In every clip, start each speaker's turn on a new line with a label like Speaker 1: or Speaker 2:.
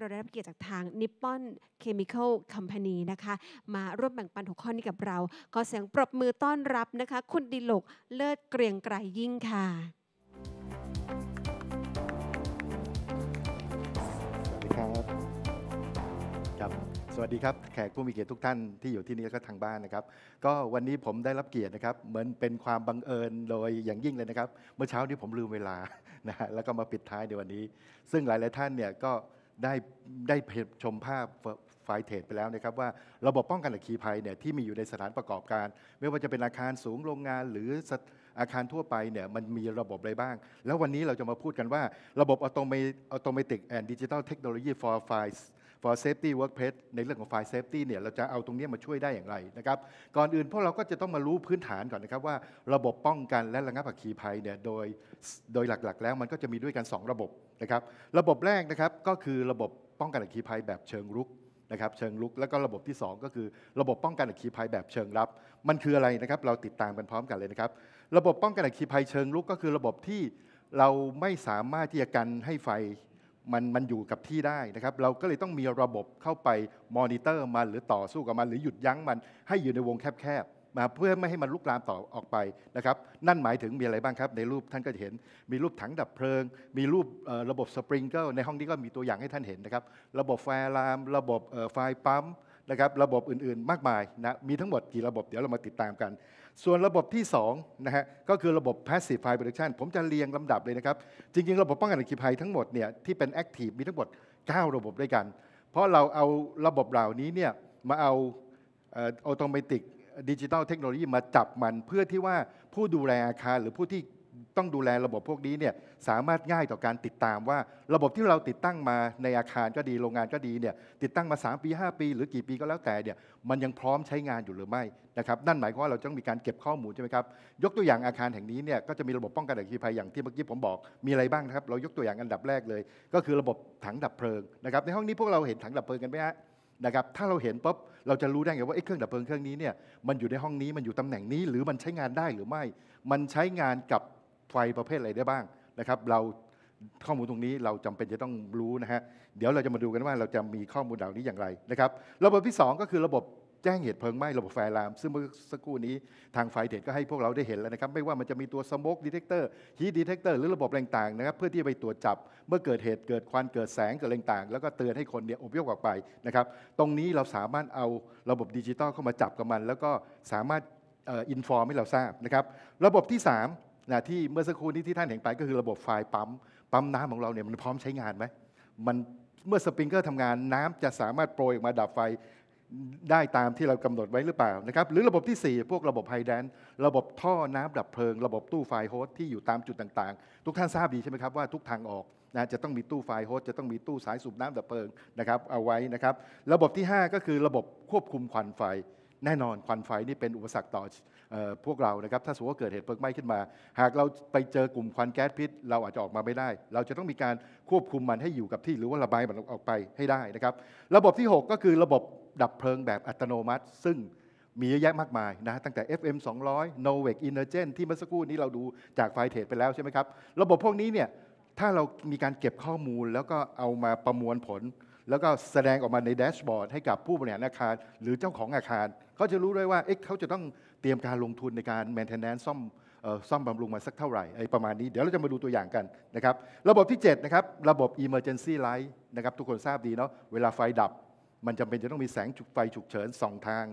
Speaker 1: เราได้รับเกียรติจากทาง Nippon Chemical Company นะคะมาร่วมแบ่งปันหัวข้อนี้กับเราก็เสียงปรบมือต้อนรับนะคะคุณดิลกเลิศเกรียงไกรยิ่งค่ะสวัสดีครับครับสวัสดีครับแขกผู้มีเกียรติทุกท่านที่อยู่ที่นี่แล้วก็ทางบ้านนะครับ ก็วันนี้ผมได้รับเกียรตินะครับ เหมือนเป็นความบังเอิญโดยอย่างยิ่งเลยนะครับ เมื่อเช้านี้ผมลืมเวลานะฮะแล้วก็มาปิดท้ายในวันนี้ ซึ่งหลายๆท่านเนี่ยก็ได้ได้ชมภาพไฟเทรดไปแล้วนะครับว่าระบบป้องกันอัคคีภัยเนี่ยที่มีอยู่ในสถานประกอบการ ไม่ว่าจะเป็นอาคารสูงโรงงาน หรืออาคารทั่วไปเนี่ยมันมีระบบอะไรบ้าง แล้ววันนี้เราจะมาพูดกันว่าระบบอตโติเมติกแอนด์ดิจิทัลเทคโนโลยีฟอร์ไฟ for safety workplace ในเรื่องของ fire safety เนี่ยเราจะเอาตรงนี้มาช่วยได้อย่างไรนะครับก่อนอื่นพวกเราก็จะต้องมารู้พื้นฐานก่อนนะครับว่าระบบป้องกันและระงับอัคคีภัยเนี่ยโดยโดยหลักๆ แล้วมันก็จะมีด้วยกัน 2 ระบบนะครับระบบแรกนะครับก็คือระบบป้องกันอัคคีภัยแบบเชิงรุกนะครับเชิงลุก แล้วก็ระบบที่ 2 ก็คือระบบป้องกันอัคคีภัยแบบเชิงรับ มันคืออะไรนะครับเราติดตามกันพร้อมกันเลยนะครับระบบป้องกันอัคคีภัยเชิงลุกก็คือระบบที่เราไม่สามารถที่จะกันให้ไฟมันมันอยู่กับที่ได้นะครับเราก็เลยต้องมีระบบเข้าไปมอนิเตอร์มันหรือต่อสู้กับมันหรือหยุดยั้งมันให้อยู่ในวงแคบๆมาเพื่อไม่ให้มันลุกลามต่อออกไปนะครับนั่นหมายถึงมีอะไรบ้างครับ ในรูปท่านก็จะเห็น มีรูปถังดับเพลิง มีรูประบบสปริงเกิลในห้องนี้ก็มีตัวอย่างให้ท่านเห็นนะครับระบบไฟลาม ระบบไฟปั๊มนะครับระบบอื่นๆ มากมายนะมีทั้งหมดกี่ระบบ เดี๋ยวเรามาติดตามกัน ส่วนระบบที่2นะฮะ ก็คือระบบ passive fire protection ผมจะเรียงลำดับเลยนะครับ จริงๆ ระบบป้องกันอัคคีภัยทั้งหมดเนี่ยที่เป็น active มีทั้งหมด 9 ระบบด้วยกัน เพราะเราเอาระบบเหล่านี้เนี่ยมาเอาอัตโนมัติดิจิทัลเทคโนโลยีมาจับมันเพื่อที่ว่าผู้ดูแลอาคารหรือผู้ที่ต้องดูแลระบบพวกนี้เนี่ยสามารถง่ายต่อการติดตามว่าระบบที่เราติดตั้งมาในอาคารก็ดีโรงงานก็ดีเนี่ยติดตั้งมา3ปี5ปีหรือกี่ปีก็แล้วแต่เนี่ยมันยังพร้อมใช้งานอยู่หรือไม่นะครับนั่นหมายความว่าเราต้องมีการเก็บข้อมูลใช่ไหมครับยกตัวอย่างอาคารแห่งนี้เนี่ยก็จะมีระบบป้องกันอัคคีภัยอย่างที่เมื่อกี้ผมบอกมีอะไรบ้างนะครับเรายกตัวอย่างอันดับแรกเลย ก็คือระบบถังดับเพลิงนะครับในห้องนี้พวกเราเห็นถังดับเพลิงกันไหมฮะนะครับถ้าเราเห็นปุ๊บเราจะรู้ได้ไงว่าเครื่องดับเพลิงเครื่องนี้เนี่ยมันอยู่ในห้องนี้มันอยู่ตำแหน่งนี้หรือมันใช้งานได้หรือไม่ มันใช้งานกับไฟประเภทอะไรได้บ้างนะครับ เราข้อมูลตรงนี้เราจำเป็นจะต้องรู้นะฮะ เดี๋ยวเราจะมาดูกันว่าเราจะมีข้อมูลเหล่านี้อย่างไรนะครับ ระบบที่ 2 ก็คือระบบแจ้งเหตุเพลิงไหม้ระบบไฟลาม ซึ่งเมื่อสักครู่นี้ทางไฟเทดก็ให้พวกเราได้เห็นแล้วนะครับ ไม่ว่ามันจะมีตัวสโมกดีเทคเตอร์ ฮีดีเทคเตอร์หรือระบบต่างๆนะครับ เพื่อที่จะไปตรวจจับเมื่อเกิดเหตุเกิดควันเกิดแสงเกิดต่างๆแล้วก็เตือนให้คนเนี่ยอบยกออกไปนะครับ ตรงนี้เราสามารถเอาระบบดิจิตอลเข้ามาจับกับมันแล้วก็สามารถอินฟอร์มให้เราทราบนะครับ ระบบที่ 3นะที่เมื่อสักครู่นี้ที่ท่านเห็นไปก็คือระบบไฟปั๊มปั๊มน้ำของเราเนี่ยมันพร้อมใช้งานไหมมันเมื่อสปริงเกอร์ทำงานน้ำจะสามารถโปรยออกมาดับไฟได้ตามที่เรากำหนดไว้หรือเปล่านะครับ หรือระบบที่ 4 พวกระบบไฮแดนระบบท่อน้ำดับเพลิง ระบบตู้ไฟโฮสที่อยู่ตามจุดต่างๆ ทุกท่านทราบดีใช่ไหมครับว่าทุกทางออกนะจะต้องมีตู้ไฟโฮสจะต้องมีตู้สายสูบน้ำดับเพลิงนะครับเอาไว้นะครับระบบที่ 5 ก็คือระบบควบคุมควันไฟแน่นอนควันไฟนี่เป็นอุปสรรคต่อพวกเรานะครับ ถ้าสมมติว่าเกิดเหตุเพลิงไหม้ขึ้นมา หากเราไปเจอกลุ่มควันแก๊สพิษ เราอาจจะออกมาไม่ได้ เราจะต้องมีการควบคุมมันให้อยู่กับที่หรือว่าระบายมันออกไปให้ได้นะครับ ระบบที่ 6 ก็คือระบบดับเพลิงแบบอัตโนมัติ ซึ่งมีเยอะแยะมากมายนะ ตั้งแต่ FM 200 Novec Energen ที่เมื่อสักครู่นี้เราดูจากไฟเทรดไปแล้วใช่ไหมครับ ระบบพวกนี้เนี่ย ถ้าเรามีการเก็บข้อมูลแล้วก็เอามาประมวลผลแล้วก็แสดงออกมาในแดชบอร์ดให้กับผู้บริหารอาคาร หรือเจ้าของอาคารเขาจะรู้ด้วยว่า เอ๊ะเขาจะต้องเตรียมการลงทุนในการแมนเทนแนนซ์ซ่อมซ่อมบำรุงมาสักเท่าไหร่ ประมาณนี้ เดี๋ยวเราจะมาดูตัวอย่างกันนะครับ ระบบที่ 7 นะครับ ระบบ emergency light นะครับ ทุกคนทราบดีเนาะ เวลาไฟดับ มันจำเป็นจะต้องมีแสงไฟฉุกเฉินสองทาง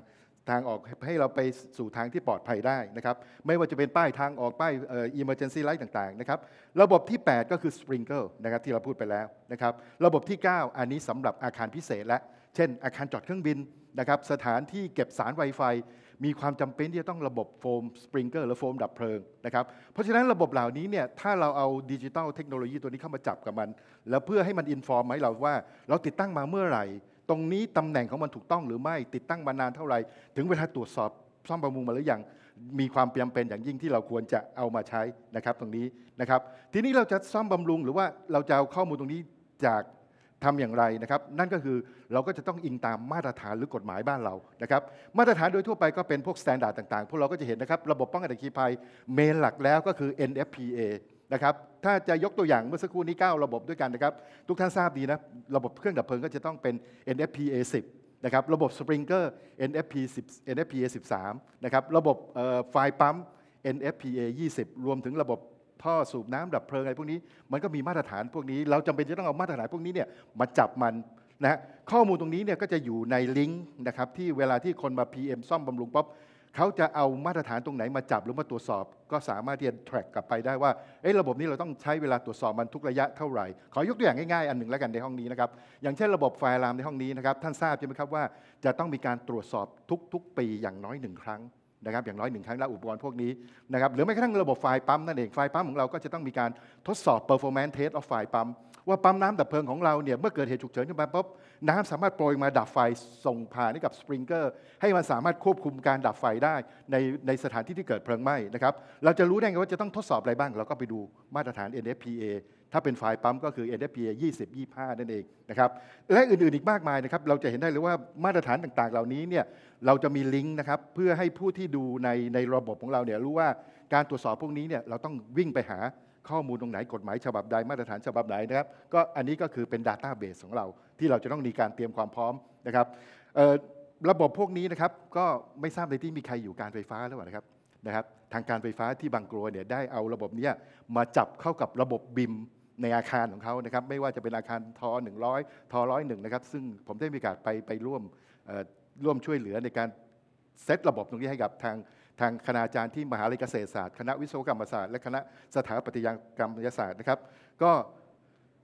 Speaker 1: ทางออกให้เราไปสู่ทางที่ปลอดภัยได้นะครับไม่ว่าจะเป็นป้ายทางออกป้ายเอ่อ emergency light ต่างๆนะครับระบบที่ 8 ก็คือ sprinkle นะครับที่เราพูดไปแล้วนะครับระบบที่ 9 อันนี้สำหรับอาคารพิเศษ และ เช่น อาคารจอดเครื่องบินนะครับสถานที่เก็บสาร Wi-Fi มีความจำเป็นที่จะต้องระบบโฟมสปริงเกอร์หรือโฟมดับเพลิงนะครับเพราะฉะนั้นระบบเหล่านี้เนี่ยถ้าเราเอาดิจิตอลเทคโนโลยีตัวนี้เข้ามาจับกับมัน แล้วเพื่อให้มันอินฟอร์มให้เราว่า เราติดตั้งมาเมื่อไหร่ตรงนี้ตำแหน่งของมันถูกต้อง หรือไม่ติดตั้งมานานเท่าไหร่ถึงเวลาตรวจสอบซ่อมบำรุงมาหรือยังมีความเปียนเป็นอย่างยิ่งที่เราควรจะเอามาใช้นะครับตรงนี้นะครับทีนี้เราจะซ่อมบำรุงหรือว่าเราจะเอาข้อมูลตรงนี้จากทำอย่างไรนะครับนั่นก็คือเราก็จะต้องอิงตามมาตรฐานหรือกฎหมายบ้านเรานะครับมาตรฐานโดยทั่วไปก็เป็นพวกสแตนดาร์ดต่าง ๆ พวกเราก็จะเห็นนะครับระบบป้องกันอัคคีภัยเมนหลักแล้วก็คือ NFPA นะครับถ้าจะยกตัวอย่างเมื่อสักครู่นี้ 9 ระบบด้วยกันนะครับทุกท่านทราบดีนะระบบเครื่องดับเพลิงก็จะต้องเป็น NFPA 10 นะครับระบบปริงเกอร์ NFP 10 NFPA 13 นะครับระบบไฟปั๊ม NFPA 20 รวมถึงระบบท่อสูบน้ำดับเพลิงอะไรพวกนี้ มันก็มีมาตรฐานพวกนี้เราจำเป็นจะต้องเอามาตรฐานพวกนี้เนี่ยมาจับมันนะข้อมูลตรงนี้เนี่ยก็จะอยู่ในลิงก์นะครับที่เวลาที่คนมา PM ซ่อมบำรุงป๊อบเขาจะเอามาตรฐานตรงไหนมาจับหรือมาตรวจสอบก็สามารถที่จะแทร็กกลับไปได้ว่าเอระบบนี้เราต้องใช้เวลาตรวจสอบมันทุกระยะเท่าไหร่ ขอยกตัวอย่างง่ายๆอันหนึ่งแล้วกันในห้องนี้นะครับ อย่างเช่นระบบไฟลามในห้องนี้นะครับ ท่านทราบใช่ไหมครับว่า จะต้องมีการตรวจสอบทุกๆปีอย่างน้อยหนึ่งครั้งนะครับอย่างน้อยหนึ่งครั้งแล้วอุปกรณ์พวกนี้นะครับหรือแม้กระทั่งระบบไฟปั๊มนั่นเองไฟปั๊มของเราก็จะต้องมีการทดสอบ performance test of ไฟปั๊มว่าปั๊มน้ำดับเพลิงของเราเนี่ยเมื่อเกิดเหตุฉุกเฉินขึ้นมาปุ๊บน้ำสามารถโปรยมาดับไฟส่งผ่านให้กับสปริงเกอร์ให้มันสามารถควบคุมการดับไฟได้ในในสถานที่ที่เกิดเพลิงไหม้นะครับ เราจะรู้ได้ไงว่าจะต้องทดสอบอะไรบ้างเราก็ไปดูมาตรฐาน NFPA ถ้าเป็นฝ่ายปั๊มก็คือ NFPA 20 25 นั่นเองนะครับ และอื่นๆ อีกมากมายนะครับ เราจะเห็นได้เลยว่ามาตรฐานต่างๆ เหล่านี้เนี่ย เราจะมีลิงก์นะครับ เพื่อให้ผู้ที่ดูในในระบบของเราเนี่ยรู้ว่าการตรวจสอบพวกนี้เนี่ยเราต้องวิ่งไปหาข้อมูลตรงไหน กฎหมายฉบับใด มาตรฐานฉบับไหนนะครับ ก็อันนี้ก็คือเป็น Database ของเราที่เราจะต้องมีการเตรียมความพร้อมนะครับระบบพวกนี้นะครับ ก็ไม่ทราบในที่มีใครอยู่การไฟฟ้าหรือเปล่านะครับนะครับทางการไฟฟ้าที่บางกรวยเนี่ยได้เอาระบบนี้มาจับเข้ากับระบบบิมในอาคารของเขานะครับไม่ว่าจะเป็นอาคารทอ100ทอร้อยหนึ่งนะครับซึ่งผมได้มีโอกาสไปไปร่วมร่วมช่วยเหลือในการเซตระบบตรงนี้ให้กับทางทางคณาจารย์ที่มหาวิทยาลัยเกษตรศาสตร์ คณะวิศวกรรมศาสตร์และคณะสถาปัตยกรรมศาสตร์นะครับ ก็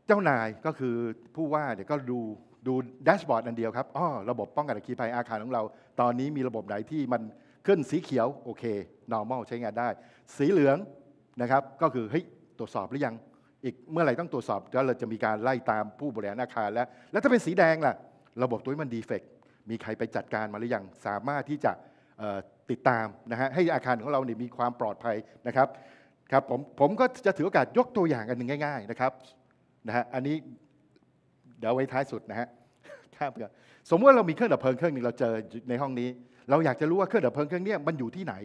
Speaker 1: เจ้านายก็คือผู้ว่าเนี่ยก็ดูดูแดชบอร์ดอันเดียวครับอ๋อระบบป้องกันอัคคีภัยอาคารของเรา ตอนนี้มีระบบไหนที่มันขึ้นสีเขียวโอเค normal ใช้งานได้ สีเหลืองนะครับ ก็คือเฮ้ยตรวจสอบหรือยัง อีกเมื่อไหร่ต้องตรวจสอบแล้วเราจะมีการไล่ตามผู้บริหารอาคารแล้วแล้วถ้าเป็นสีแดงล่ะระบบตัวนี้มันดีเฟกมีใครไปจัดการมาหรือยังสามารถที่จะติดตามนะฮะให้อาคารของเราเนี่ยมีความปลอดภัยนะครับครับผมผมก็จะถือโอกาสยกตัวอย่างอันหนึ่งง่าย ๆนะครับนะฮะอันนี้เดี๋ยวไว้ท้ายสุดนะฮะข้ามกันสมมติว่าเรามีเครื่องดับเพลิงเครื่องนึงเราเจอในห้องนี้ เราอยากจะรู้ว่าเครื่องดับเพลิงเครื่องนี้มันอยู่ที่ไหน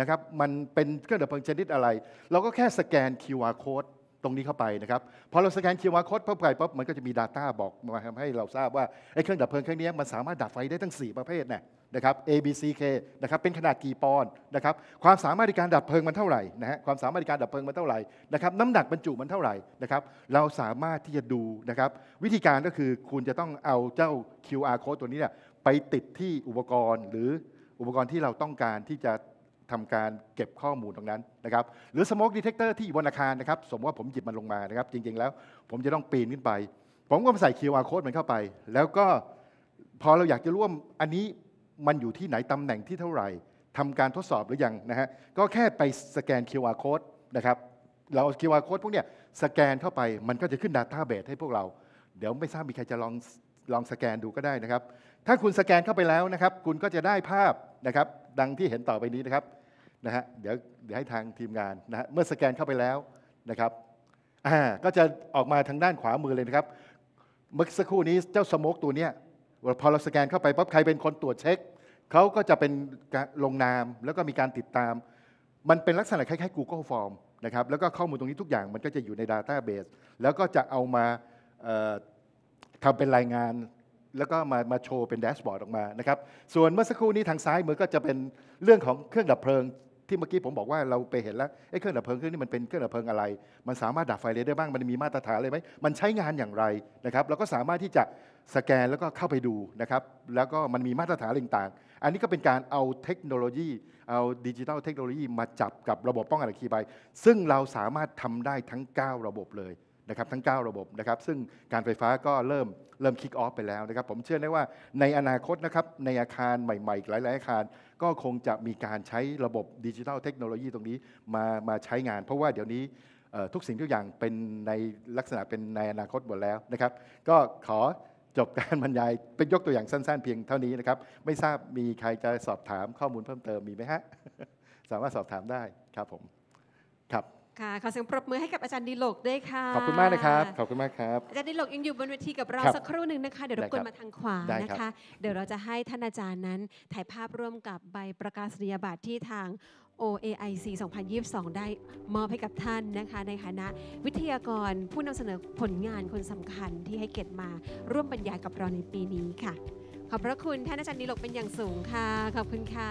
Speaker 1: นะครับมันเป็นเครื่องดับเพลิงชนิดอะไรเราก็แค่สแกน QR code ตรงนี้เข้าไปนะครับพอเราสแกน QR code เข้าไปปั๊บมันก็จะมี Data บอกมาทำให้เราทราบว่าไอ้เครื่องดับเพลิงเครื่องนี้มันสามารถดับไฟได้ทั้ง 4 ประเภทเนะ่ยนะครับ A B C K นะครับ เป็นขนาดกี่ปอนด์นะครับ ความสามารถในการดับเพลิงมันเท่าไหร่นะฮะ ความสามารถในการดับเพลิงมันเท่าไหร่นะครับ น้ำหนักบรรจุมันเท่าไหร่นะครับ เราสามารถที่จะดูนะครับ วิธีการก็คือคุณจะต้องเอาเจ้า QR code ตัวนี้เนี่ยไปติดที่อุปกรณ์ หรืออุปกรณ์ที่เราต้องการที่จะทำการเก็บข้อมูลตรงนั้นนะครับ หรือ smoke detector ที่อยู่บนอาคารนะครับ สมมติว่าผมหยิบมันลงมานะครับ จริงๆ แล้ว ผมจะต้องปีนขึ้นไป ผมก็ใส่ QR code มันเข้าไป แล้วก็พอเราอยากจะร่วมอันนี้มันอยู่ที่ไหนตำแหน่งที่เท่าไหร่ทำการทดสอบหรือยังนะฮะก็แค่ไปสแกน QR code นะครับเราเอา QR code พวกเนี้ยสแกนเข้าไป มันก็จะขึ้น Data Base ให้พวกเราเดี๋ยวไม่ทราบมีใครจะลองลองสแกนดูก็ได้นะครับ ถ้าคุณสแกนเข้าไปแล้วนะครับ คุณก็จะได้ภาพนะครับดังที่เห็นต่อไปนี้นะครับนะฮะเดี๋ยวเดี๋ยวให้ทางทีมงานนะฮะเมื่อสแกนเข้าไปแล้วนะครับอ่าก็จะออกมาทางด้านขวามือเลยนะครับเมื่อสักครู่นี้เจ้าสโมกตัวเนี้ยพอเราสแกนเข้าไปปั๊บใครเป็นคนตรวจเช็คเขาก็จะเป็นลงนามแล้วก็มีการติดตาม มันเป็นลักษณะคล้าย ๆ Google Form นะครับแล้วก็ข้อมูลตรงนี้ทุกอย่างมันก็จะอยู่ใน Database แล้วก็จะเอามาทำเป็นรายงาน แล้วก็มามาโชว์เป็นแดชบอร์ดออกมานะครับส่วนเมื่อสักครู่นี้ทางซ้ายมือก็จะเป็นเรื่องของเครื่องดับเพลิง ที่เมื่อกี้ผมบอกว่าเราไปเห็นแล้วไอ้เครื่องดับเพลิงเครื่องนี้มันเป็นเครื่องดับเพลิงอะไรมันสามารถดับไฟได้บ้าง มันมีมาตรฐานเลยไหมมันใช้งานอย่างไรนะครับเราก็สามารถที่จะสแกนแล้วก็เข้าไปดูนะครับแล้วก็มันมีมาตรฐานต่างๆอันนี้ก็เป็นการเอาเทคโนโลยี เอาดิจิทัลเทคโนโลยี มาจับกับระบบป้องกันอัคคีภัยซึ่งเราสามารถทำได้ทั้ง 9 ระบบเลยนะครับ ทั้ง 9 ระบบนะครับ ซึ่งการไฟฟ้าก็เริ่มเริ่มคิกออฟไปแล้วนะครับ ผมเชื่อได้ว่าในอนาคตนะครับ ในอาคารใหม่ๆ หลายๆอาคาร ก็คงจะมีการใช้ระบบดิจิทัลเทคโนโลยีตรงนี้มามาใช้งาน เพราะว่าเดี๋ยวนี้ทุกสิ่งทุกอย่างเป็นในลักษณะเป็นในอนาคตหมดแล้วนะครับก็ขอจบการบรรยายเป็นยกตัวอย่างสั้นๆเพียงเท่านี้นะครับ ไม่ทราบมีใครจะสอบถามข้อมูลเพิ่มเติมมีไหมฮะสามารถสอบถามได้ครับผมค่ะ ขอเสียงปรบมือให้กับอาจารย์ดิโลกด้วยค่ะ ขอบคุณมากนะครับ ขอบคุณมากครับ อาจารย์ดิโลกยังอยู่บนเวทีกับเราสักครู่หนึ่งนะคะ เดี๋ยวรบกวนมาทางขวานะคะ เดี๋ยวเราจะให้ท่านอาจารย์นั้นถ่ายภาพร่วมกับใบประกาศนียบัตรที่ทาง OAIC 2022 ได้มอบให้กับท่านนะคะ ในฐานะวิทยากรผู้นำเสนอผลงานคนสำคัญที่ให้เกียรติมา ร่วมบรรยายกับเราในปีนี้ค่ะ ขอบพระคุณ ท่านอาจารย์ดิโลกเป็นอย่างสูงค่ะ ขอบคุณค่ะ